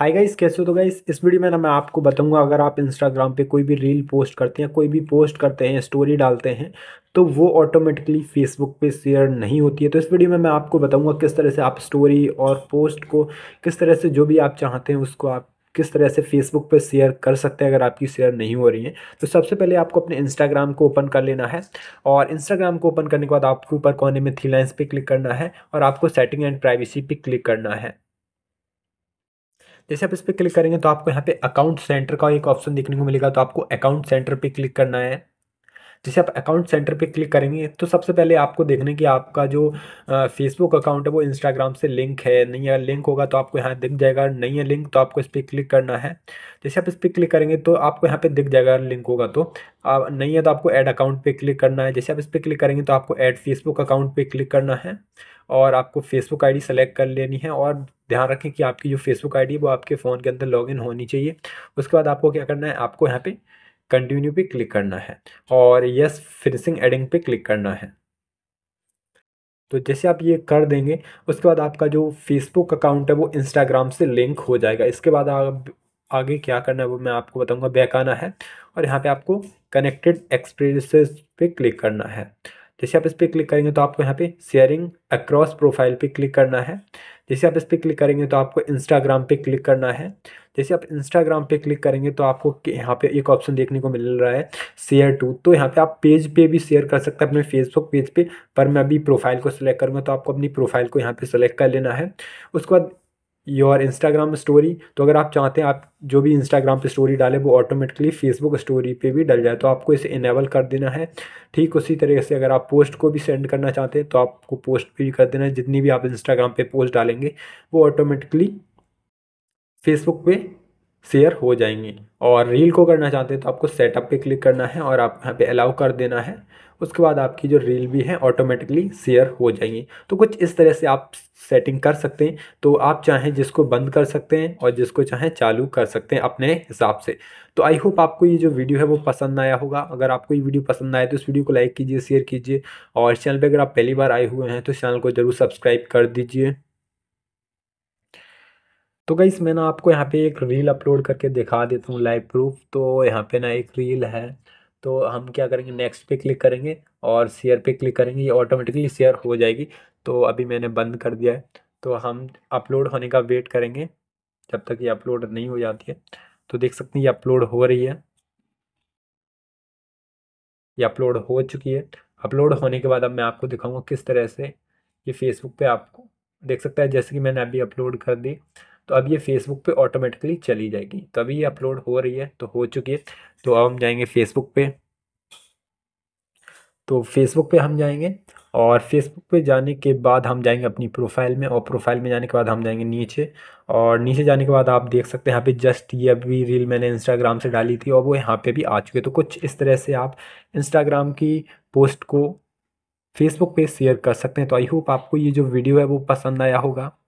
hi guys कैसे हो तो गाइस इस वीडियो में ना मैं आपको बताऊंगा अगर आप इंस्टाग्राम पे कोई भी रील पोस्ट करते हैं कोई भी पोस्ट करते हैं स्टोरी डालते हैं तो वो ऑटोमेटिकली फेसबुक पे शेयर नहीं होती है तो इस वीडियो में मैं आपको बताऊंगा किस तरह से आप स्टोरी और पोस्ट को किस तरह से जो भी आप चाहते हैं उसको आप किस तरह से फेसबुक पर शेयर कर सकते हैं अगर आपकी शेयर नहीं हो रही है तो सबसे पहले आपको अपने इंस्टाग्राम को ओपन कर लेना है और इंस्टाग्राम को ओपन करने के बाद आपको ऊपर कोने में थ्री लाइन्स पे क्लिक करना है और आपको सेटिंग एंड प्राइवेसी पे क्लिक करना है जैसे आप इस पर क्लिक करेंगे तो आपको यहाँ पे अकाउंट सेंटर का एक ऑप्शन देखने को मिलेगा तो आपको अकाउंट सेंटर पे क्लिक करना है जैसे आप अकाउंट सेंटर पे क्लिक करेंगे तो सबसे पहले आपको देखने की आपका जो फेसबुक अकाउंट है वो इंस्टाग्राम से लिंक है नहीं अगर लिंक होगा तो आपको यहाँ दिख जाएगा नहीं है लिंक तो आपको इस पर क्लिक करना है जैसे आप इस पर क्लिक करेंगे तो आपको यहाँ पर दिख जाएगा लिंक होगा तो आप नहीं है तो आपको ऐड अकाउंट पर क्लिक करना है जैसे आप इस पर क्लिक करेंगे तो आपको ऐड फेसबुक अकाउंट पर क्लिक करना है और आपको फेसबुक आईडी सेलेक्ट कर लेनी है और ध्यान रखें कि आपकी जो फेसबुक आईडी है वो आपके फ़ोन के अंदर लॉगिन होनी चाहिए उसके बाद आपको क्या करना है आपको यहाँ पे कंटिन्यू पे क्लिक करना है और यस फिनिशिंग एडिंग पे क्लिक करना है तो जैसे आप ये कर देंगे उसके बाद आपका जो फेसबुक अकाउंट है वो इंस्टाग्राम से लिंक हो जाएगा इसके बाद आप आगे क्या करना है वो मैं आपको बताऊंगा बैक आना है और यहाँ पे आपको कनेक्टेड एक्सप्रेस पे क्लिक करना है जैसे आप इस पर क्लिक करेंगे तो आपको यहाँ पे शेयरिंग अक्रॉस प्रोफाइल पे क्लिक करना है जैसे आप इस पर क्लिक करेंगे तो आपको इंस्टाग्राम पे क्लिक करना है जैसे आप इंस्टाग्राम पे क्लिक करेंगे तो आपको यहाँ पे एक ऑप्शन देखने को मिल रहा है शेयर टू तो यहाँ पे आप पेज पे भी शेयर कर सकते हैं अपने फेसबुक पेज पे पर मैं अभी प्रोफाइल को सिलेक्ट करूँगा तो आपको अपनी प्रोफाइल को यहाँ पे सिलेक्ट कर लेना है उसके बाद योर इंस्टाग्राम स्टोरी तो अगर आप चाहते हैं आप जो भी इंस्टाग्राम पे स्टोरी डालें वो ऑटोमेटिकली फेसबुक स्टोरी पे भी डल जाए तो आपको इसे इनेबल कर देना है ठीक उसी तरीके से अगर आप पोस्ट को भी सेंड करना चाहते हैं तो आपको पोस्ट भी कर देना है जितनी भी आप इंस्टाग्राम पे पोस्ट डालेंगे वो ऑटोमेटिकली फेसबुक पे शेयर हो जाएंगे और रील को करना चाहते हैं तो आपको सेटअप पे क्लिक करना है और आप यहाँ पे अलाउ कर देना है उसके बाद आपकी जो रील भी है ऑटोमेटिकली शेयर हो जाएंगी तो कुछ इस तरह से आप सेटिंग कर सकते हैं तो आप चाहें जिसको बंद कर सकते हैं और जिसको चाहें चालू कर सकते हैं अपने हिसाब से तो आई होप आपको ये जो वीडियो है वो पसंद आया होगा अगर आपको ये वीडियो पसंद आए तो इस वीडियो को लाइक कीजिए शेयर कीजिए और चैनल पर अगर आप पहली बार आए हुए हैं तो चैनल को ज़रूर सब्सक्राइब कर दीजिए तो गई मैं ना आपको यहाँ पे एक रील अपलोड करके दिखा देता हूँ लाइव प्रूफ तो यहाँ पे ना एक रील है तो हम क्या करेंगे नेक्स्ट पे क्लिक करेंगे और शेयर पे क्लिक करेंगे ये ऑटोमेटिकली शेयर हो जाएगी तो अभी मैंने बंद कर दिया है तो हम अपलोड होने का वेट करेंगे जब तक ये अपलोड नहीं हो जाती है तो देख सकते हैं ये अपलोड हो रही है ये अपलोड हो चुकी है अपलोड होने के बाद अब मैं आपको दिखाऊंगा किस तरह से ये फेसबुक पे आपको देख सकता है जैसे कि मैंने अभी अपलोड कर दी तो अब ये फेसबुक पे ऑटोमेटिकली चली जाएगी तो अभी ये अपलोड हो रही है तो हो चुकी है तो अब हम जाएंगे फेसबुक पे तो फेसबुक पे हम जाएंगे और फेसबुक पे जाने के बाद हम जाएंगे अपनी प्रोफाइल में और प्रोफाइल में जाने के बाद हम जाएंगे नीचे और नीचे जाने के बाद आप देख सकते हैं यहाँ पे जस्ट ये अभी रील मैंने इंस्टाग्राम से डाली थी और वो यहाँ पे भी आ चुके तो कुछ इस तरह से आप इंस्टाग्राम की पोस्ट को फेसबुक पे शेयर कर सकते हैं तो आई होप आपको ये जो वीडियो है वो पसंद आया होगा